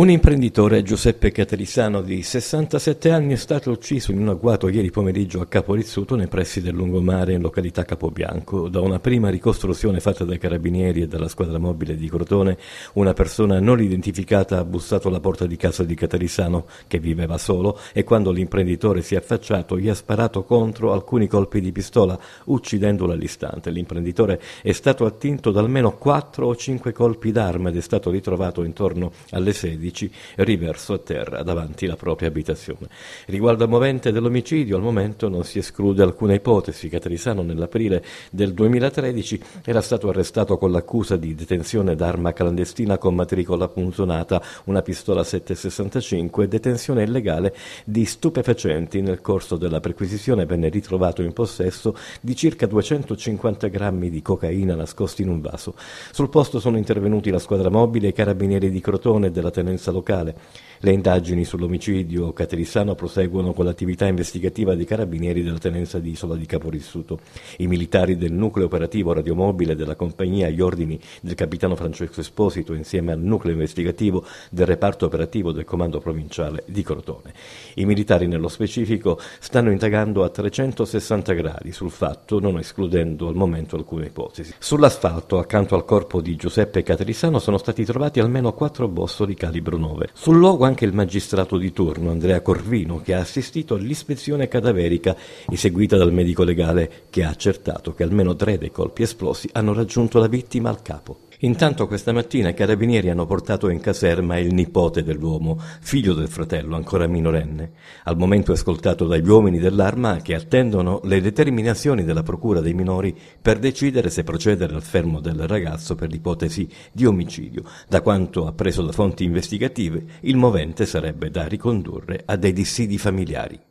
Un imprenditore, Giuseppe Caterissano, di 67 anni, è stato ucciso in un agguato ieri pomeriggio a Capo Rizzuto, nei pressi del lungomare in località Capobianco. Da una prima ricostruzione fatta dai carabinieri e dalla squadra mobile di Crotone, una persona non identificata ha bussato alla porta di casa di Caterissano, che viveva solo, e quando l'imprenditore si è affacciato gli ha sparato contro alcuni colpi di pistola, uccidendolo all'istante. L'imprenditore è stato attinto da almeno 4 o 5 colpi d'arma ed è stato ritrovato intorno alle sedi 2016 riverso a terra davanti alla propria abitazione. Riguardo al movente dell'omicidio, al momento non si esclude alcuna ipotesi. Catrisano nell'aprile del 2013 era stato arrestato con l'accusa di detenzione d'arma clandestina con matricola punzonata, una pistola 765 e detenzione illegale di stupefacenti. Nel corso della perquisizione venne ritrovato in possesso di circa 250 grammi di cocaina nascosti in un vaso. Sul posto sono intervenuti la squadra mobile, e i carabinieri di Crotone della tenenza locale le indagini sull'omicidio caterissano proseguono con l'attività investigativa dei carabinieri della tenenza di Isola di Caporissuto. I militari del nucleo operativo radiomobile della compagnia agli ordini del capitano Francesco Esposito insieme al nucleo investigativo del reparto operativo del comando provinciale di Crotone. I militari nello specifico stanno indagando a 360 gradi sul fatto, non escludendo al momento alcune ipotesi. Sull'asfalto, accanto al corpo di Giuseppe Caterissano, sono stati trovati almeno quattro bossoli calibro 9. Sul luogo anche il magistrato di turno, Andrea Corvino, che ha assistito all'ispezione cadaverica eseguita dal medico legale, che ha accertato che almeno tre dei colpi esplosi hanno raggiunto la vittima al capo. Intanto questa mattina i carabinieri hanno portato in caserma il nipote dell'uomo, figlio del fratello, ancora minorenne, al momento ascoltato dagli uomini dell'arma che attendono le determinazioni della procura dei minori per decidere se procedere al fermo del ragazzo per l'ipotesi di omicidio. Da quanto appreso da fonti investigative, il movente sarebbe da ricondurre a dei dissidi familiari.